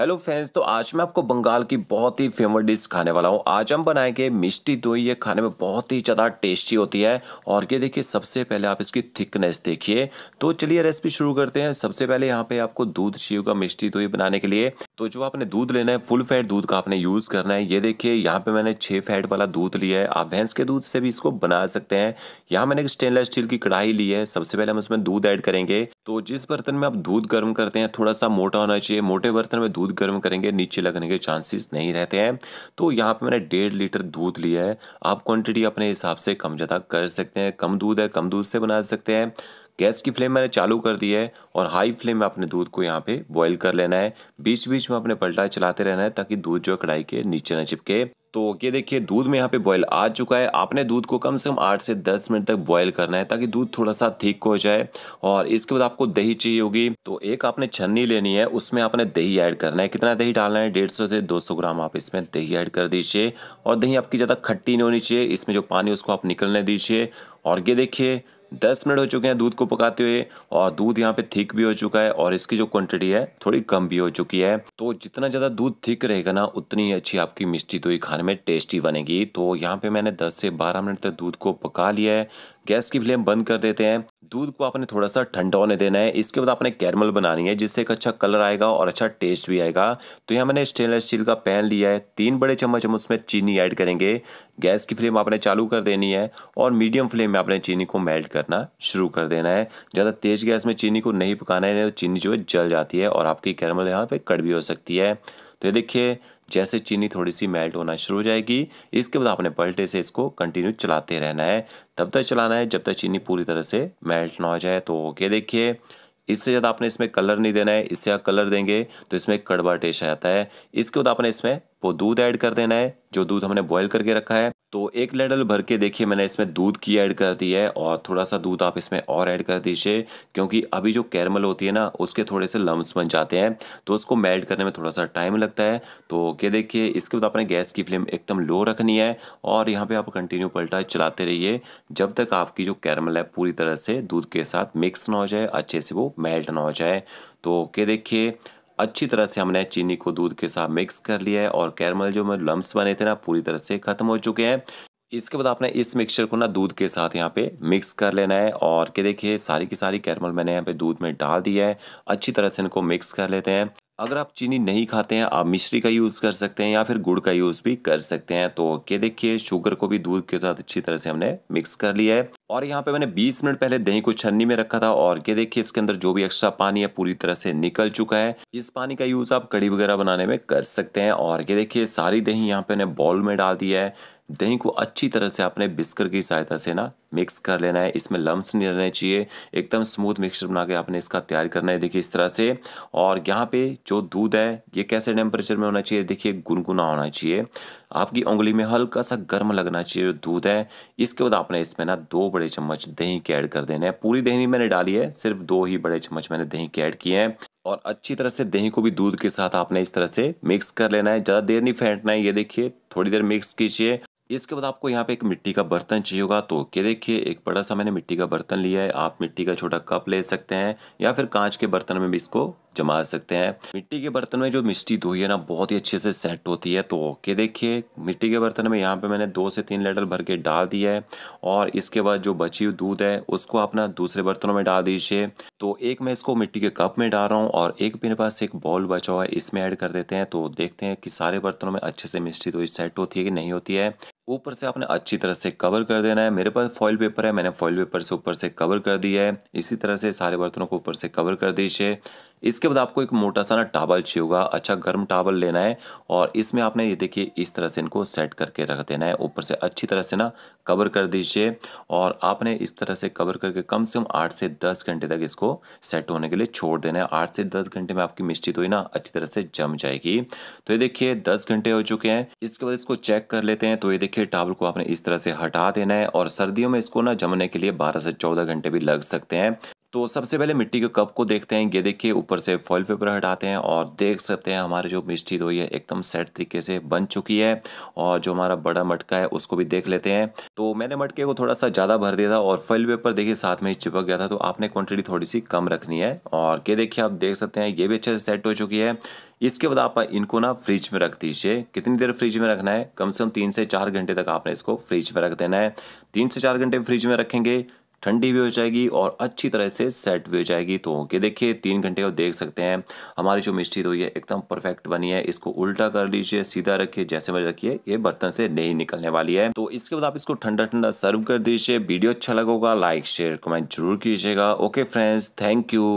hello friends तो आज मैं आपको बंगाल की बहुत ही फेमस डिश खाने वाला हूँ आज हम बनाएंगे मिष्टी दोई ये खाने में बहुत ही ज़्यादा टेस्टी होती है और ये देखिए सबसे पहले आप इसकी थिकनेस देखिए तो चलिए रेसिपी शुरू करते हैं सबसे पहले यहाँ पे आपको दूध चाहिए होगा मिष्टी दोई बनाने के लिए तो जो आपने दूध लेना है फुल फैट दूध का आपने यूज़ करना है ये देखिए यहाँ पे मैंने छः फैट वाला दूध लिया है आप भैंस के दूध से भी इसको बना सकते हैं यहाँ मैंने एक स्टेनलेस स्टील की कढ़ाई ली है सबसे पहले हम उसमें दूध ऐड करेंगे तो जिस बर्तन में आप दूध गर्म करते हैं थोड़ा सा मोटा होना चाहिए मोटे बर्तन में दूध दूध गर्म करेंगे नीचे लगने के चांसेस नहीं रहते हैं तो यहाँ पे मैंने डेढ़ लीटर दूध लिया है आप क्वांटिटी अपने हिसाब से कम ज़्यादा कर सकते हैं कम दूध है कम दूध से बना सकते हैं गैस की फ्लेम मैंने चालू कर दी है और हाई फ्लेम में अपने दूध को यहाँ पे बॉईल कर लेना है बीच बीच में अपने पलटा चलाते रहना है ताकि दूध जो है कढ़ाई के नीचे न चिपके तो ये देखिए दूध में यहाँ पे बॉईल आ चुका है आपने दूध को कम से कम आठ से दस मिनट तक बॉईल करना है ताकि दूध थोड़ा सा ठीक हो जाए और इसके बाद आपको दही चाहिए होगी तो एक आपने छन्नी लेनी है उसमें आपने दही ऐड करना है कितना दही डालना है डेढ़ सौ से दो सौ ग्राम आप इसमें दही ऐड कर दीजिए और दही आपकी ज़्यादा खट्टी नहीं होनी चाहिए इसमें जो पानी उसको आप निकलने दीजिए और ये देखिए दस मिनट हो चुके हैं दूध को पकाते हुए और दूध यहाँ पे थिक भी हो चुका है और इसकी जो क्वांटिटी है थोड़ी कम भी हो चुकी है तो जितना ज़्यादा दूध थिक रहेगा ना उतनी अच्छी आपकी मिष्टी दोई तो खाने में टेस्टी बनेगी तो यहाँ पे मैंने दस से बारह मिनट तक दूध को पका लिया है गैस की फ्लेम बंद कर देते हैं दूध को आपने थोड़ा सा ठंडा होने देना है इसके बाद आपने कैरमल बनानी है जिससे एक अच्छा कलर आएगा और अच्छा टेस्ट भी आएगा तो यहाँ मैंने स्टेनलेस स्टील का पैन लिया है तीन बड़े चम्मच हम उसमें चीनी ऐड करेंगे गैस की फ्लेम आपने चालू कर देनी है और मीडियम फ्लेम में आपने चीनी को मेल्ट करना शुरू कर देना है ज़्यादा तेज़ गैस में चीनी को नहीं पकाना है तो चीनी जो है जल जाती है और आपकी कैरमल यहाँ पर कड़ भी हो सकती है तो ये देखिए जैसे चीनी थोड़ी सी मेल्ट होना शुरू हो जाएगी इसके बाद आपने पलटे से इसको कंटिन्यू चलाते रहना है तब तक चलाना है जब तक चीनी पूरी तरह से मेल्ट ना हो जाए तो ओके देखिए इससे ज़्यादा आपने इसमें कलर नहीं देना है इससे आप कलर देंगे तो इसमें कड़वा टेस्ट आ जाता है इसके बाद आपने इसमें वो दूध ऐड कर देना है जो दूध हमने बॉयल करके रखा है तो एक लेडल भर के देखिए मैंने इसमें दूध की ऐड कर दी है और थोड़ा सा दूध आप इसमें और ऐड कर दीजिए क्योंकि अभी जो कैरमल होती है ना उसके थोड़े से लम्ब बन जाते हैं तो उसको मेल्ट करने में थोड़ा सा टाइम लगता है तो ये देखिए इसके बाद आपने गैस की फ्लेम एकदम लो रखनी है और यहाँ पर आप कंटिन्यू पलटा चलाते रहिए जब तक आपकी जो कैरमल है पूरी तरह से दूध के साथ मिक्स ना हो जाए अच्छे से वो मेल्ट ना हो जाए तो क्या देखिए अच्छी तरह से हमने चीनी को दूध के साथ मिक्स कर लिया है और कैरमल जो हमें लम्ब्स बने थे ना पूरी तरह से ख़त्म हो चुके हैं इसके बाद आपने इस मिक्सचर को ना दूध के साथ यहाँ पे मिक्स कर लेना है और के देखिए सारी की सारी कैरमल मैंने यहाँ पे दूध में डाल दिया है अच्छी तरह से इनको मिक्स कर लेते हैं अगर आप चीनी नहीं खाते हैं आप मिश्री का यूज़ कर सकते हैं या फिर गुड़ का यूज़ भी कर सकते हैं तो ये देखिए शुगर को भी दूध के साथ अच्छी तरह से हमने मिक्स कर लिया है और यहाँ पे मैंने 20 मिनट पहले दही को छन्नी में रखा था और ये देखिए इसके अंदर जो भी एक्स्ट्रा पानी है पूरी तरह से निकल चुका है इस पानी का यूज़ आप कड़ी वगैरह बनाने में कर सकते हैं और ये देखिए सारी दही यहाँ पे मैंने बॉल में डाल दिया है दही को अच्छी तरह से आपने बिस्कर की सहायता से ना मिक्स कर लेना है इसमें लम्स नहीं रहने चाहिए एकदम स्मूथ मिक्सचर बना के आपने इसका तैयार करना है देखिए इस तरह से और यहाँ पे जो दूध है ये कैसे टेम्परेचर में होना चाहिए देखिए गुनगुना होना चाहिए आपकी उंगली में हल्का सा गर्म लगना चाहिए जो दूध है इसके बाद आपने इसमें ना दो बड़े चम्मच दही के ऐड कर देना है पूरी दही मैंने डाली है सिर्फ दो ही बड़े चम्मच मैंने दही के ऐड किए हैं और अच्छी तरह से दही को भी दूध के साथ आपने इस तरह से मिक्स कर लेना है ज़्यादा देर नहीं फेंटना है ये देखिए थोड़ी देर मिक्स कीजिए इसके बाद आपको यहाँ पे एक मिट्टी का बर्तन चाहिए होगा तो ये देखिए एक बड़ा सा मैंने मिट्टी का बर्तन लिया है आप मिट्टी का छोटा कप ले सकते हैं या फिर कांच के बर्तन में भी इसको जमा सकते हैं मिट्टी के बर्तन में जो मिट्टी धोई है ना बहुत ही अच्छे से सेट होती है तो ओके देखिए मिट्टी के बर्तन में यहाँ पे मैंने दो से तीन लीटर भर के डाल दिया है और इसके बाद जो बची हुई दूध है उसको अपना दूसरे बर्तनों में डाल दीजिए तो एक मैं इसको मिट्टी के कप में डाल रहा हूँ और एक मेरे पास एक बॉल बचा हुआ है इसमें ऐड कर देते हैं तो देखते हैं कि सारे बर्तनों में अच्छे से मिट्टी धोई तो सेट होती है कि नहीं होती है ऊपर से आपने अच्छी तरह से कवर कर देना है मेरे पास फॉइल पेपर है मैंने फॉइल पेपर से ऊपर से कवर कर दिया है इसी तरह से सारे बर्तनों को ऊपर से कवर कर दीजिए इसके बाद आपको एक मोटा सा ना टावल चाहिए होगा अच्छा गर्म टावल लेना है और इसमें आपने ये देखिए इस तरह से इनको सेट करके रख देना है ऊपर से अच्छी तरह से ना कवर कर दीजिए और आपने इस तरह से कवर करके कम से कम आठ से दस घंटे तक इसको सेट होने के लिए छोड़ देना है आठ से दस घंटे में आपकी मिश्री तो ही ना अच्छी तरह से जम जाएगी तो ये देखिए दस घंटे हो चुके हैं इसके बाद इसको चेक कर लेते हैं तो ये देखिए देखिए टावल को आपने इस तरह से हटा देना है और सर्दियों में इसको ना जमने के लिए 12 से 14 घंटे भी लग सकते हैं तो सबसे पहले मिट्टी के कप को देखते हैं ये देखिए ऊपर से फॉइल पेपर हटाते हैं और देख सकते हैं हमारी जो मिस्टी दो तो है एकदम सेट तरीके से बन चुकी है और जो हमारा बड़ा मटका है उसको भी देख लेते हैं तो मैंने मटके को थोड़ा सा ज़्यादा भर दिया था और फॉइल पेपर देखिए साथ में ही चिपक गया था तो आपने क्वान्टिटी थोड़ी सी कम रखनी है और ये देखिए आप देख सकते हैं ये भी अच्छे से सेट हो चुकी है इसके बाद आप इनको ना फ्रिज में रख दीजिए कितनी देर फ्रिज में रखना है कम से कम तीन से चार घंटे तक आपने इसको फ्रिज में रख देना है तीन से चार घंटे फ्रिज में रखेंगे ठंडी भी हो जाएगी और अच्छी तरह से सेट भी हो जाएगी तो ओके देखिए तीन घंटे को देख सकते हैं हमारी जो मिष्टी हुई तो है एकदम परफेक्ट बनी है इसको उल्टा कर लीजिए सीधा रखिए जैसे मैं रखिए ये बर्तन से नहीं निकलने वाली है तो इसके बाद आप इसको ठंडा ठंडा सर्व कर दीजिए वीडियो अच्छा लगेगा लाइक शेयर कमेंट जरूर कीजिएगा ओके फ्रेंड्स थैंक यू